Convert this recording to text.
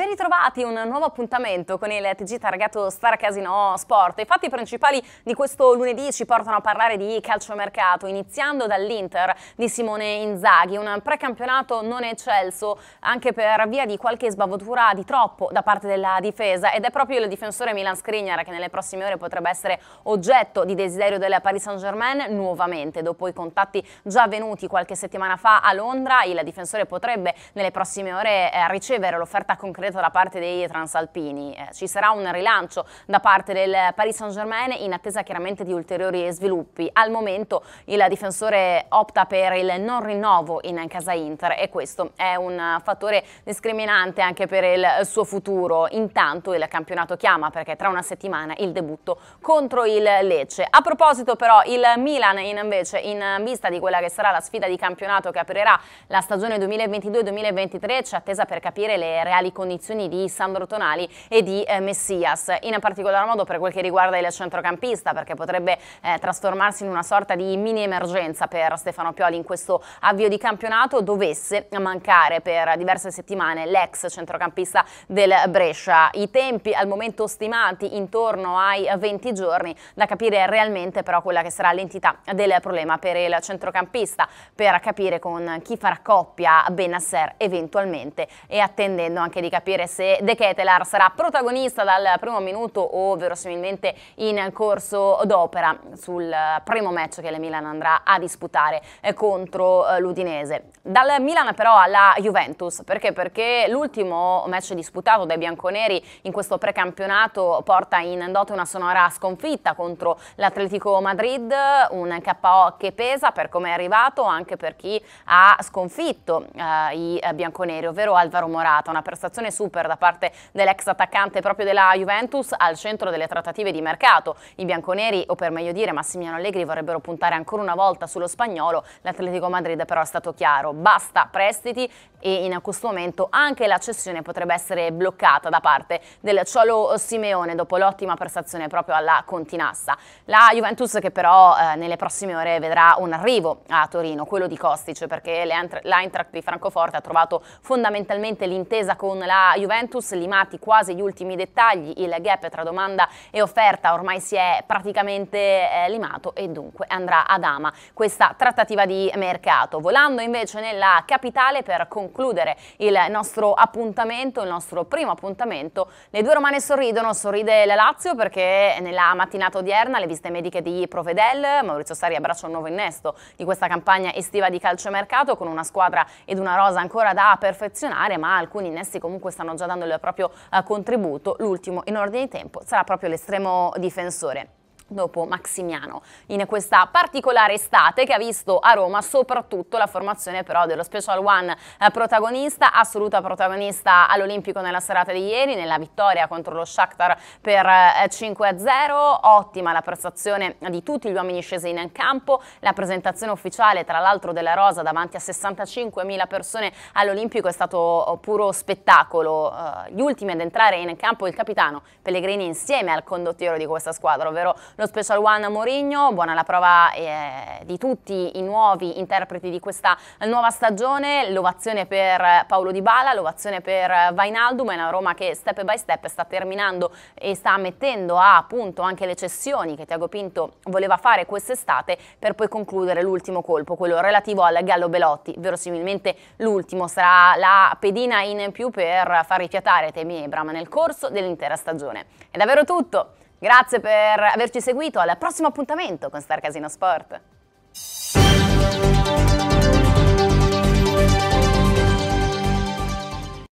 Ben ritrovati, un nuovo appuntamento con il TG targato Star Casino Sport. I fatti principali di questo lunedì ci portano a parlare di calciomercato, iniziando dall'Inter di Simone Inzaghi, un precampionato non eccelso anche per via di qualche sbavatura di troppo da parte della difesa ed è proprio il difensore Milan Skriniar che nelle prossime ore potrebbe essere oggetto di desiderio della Paris Saint-Germain nuovamente. Dopo i contatti già avvenuti qualche settimana fa a Londra, il difensore potrebbe nelle prossime ore eh, ricevere l'offerta concreta concreto da parte dei transalpini. Eh, ci sarà un rilancio da parte del Paris Saint-Germain in attesa chiaramente di ulteriori sviluppi. Al momento il difensore opta per il non rinnovo in casa Inter e questo è un fattore discriminante anche per il suo futuro. Intanto il campionato chiama perché tra una settimana il debutto contro il Lecce. A proposito però il Milan invece in vista di quella che sarà la sfida di campionato che aprirà la stagione 2022-2023 ci attesa per capire le reali condizioni esibizioni di Sandro Tonali e di eh, Messias, in particolar modo per quel che riguarda il centrocampista perché potrebbe eh, trasformarsi in una sorta di mini emergenza per Stefano Pioli in questo avvio di campionato dovesse mancare per diverse settimane l'ex centrocampista del Brescia. I tempi al momento stimati intorno ai 20 giorni da capire realmente però quella che sarà l'entità del problema per il centrocampista per capire con chi farà coppia Benasser eventualmente e attendendo anche di capire capire se De Ketelar sarà protagonista dal primo minuto o verosimilmente in corso d'opera sul eh, primo match che la Milan andrà a disputare eh, contro eh, l'Udinese. Dal Milan però alla Juventus, perché? Perché l'ultimo match disputato dai bianconeri in questo precampionato porta in dote una sonora sconfitta contro l'Atletico Madrid, un KO che pesa per come è arrivato anche per chi ha sconfitto eh, i bianconeri, ovvero Alvaro Morata, una prestazione azione super da parte dell'ex attaccante proprio della Juventus al centro delle trattative di mercato. I bianconeri, o per meglio dire Massimiliano Allegri, vorrebbero puntare ancora una volta sullo spagnolo. L'Atletico Madrid però è stato chiaro, basta prestiti e in questo momento anche la cessione potrebbe essere bloccata da parte del Ciolo Simeone dopo l'ottima prestazione proprio alla Continassa. La Juventus che però eh, nelle prossime ore vedrà un arrivo a Torino, quello di Costice, perché l'Eintracht di Francoforte ha trovato fondamentalmente l'intesa con la Juventus, limati quasi gli ultimi dettagli, il gap tra domanda e offerta ormai si è praticamente eh, limato e dunque andrà ad ama questa trattativa di mercato. Volando invece nella capitale per concludere il nostro appuntamento, il nostro primo appuntamento, le due romane sorridono, sorride la Lazio perché nella mattinata odierna le visite mediche di Provedel, Maurizio Sari abbraccia un nuovo innesto di questa campagna estiva di calciomercato con una squadra ed una rosa ancora da perfezionare ma alcuni innesti comunque comunque stanno già dando il proprio eh, contributo, l'ultimo in ordine di tempo sarà proprio l'estremo difensore dopo Maximiano in questa particolare estate che ha visto a Roma soprattutto la formazione però dello Special One eh, protagonista, assoluta protagonista all'Olimpico nella serata di ieri, nella vittoria contro lo Shakhtar per 5-0, eh, ottima la prestazione di tutti gli uomini scesi in campo, la presentazione ufficiale tra l'altro della Rosa davanti a 65.000 persone all'Olimpico è stato oh, puro spettacolo, eh, gli ultimi ad entrare in campo il capitano Pellegrini insieme al condottiero di questa squadra, ovvero lo spesso Alwan Mourinho, buona la prova eh, di tutti i nuovi interpreti di questa nuova stagione, l'ovazione per Paolo Di Bala, l'ovazione per Vainaldum, è una Roma che step by step sta terminando e sta mettendo a punto anche le cessioni che Tiago Pinto voleva fare quest'estate per poi concludere l'ultimo colpo, quello relativo al Gallo Belotti, verosimilmente l'ultimo sarà la pedina in più per far rifiatare Temi Ebram nel corso dell'intera stagione. È davvero tutto! Grazie per averci seguito, al prossimo appuntamento con Star Casino Sport.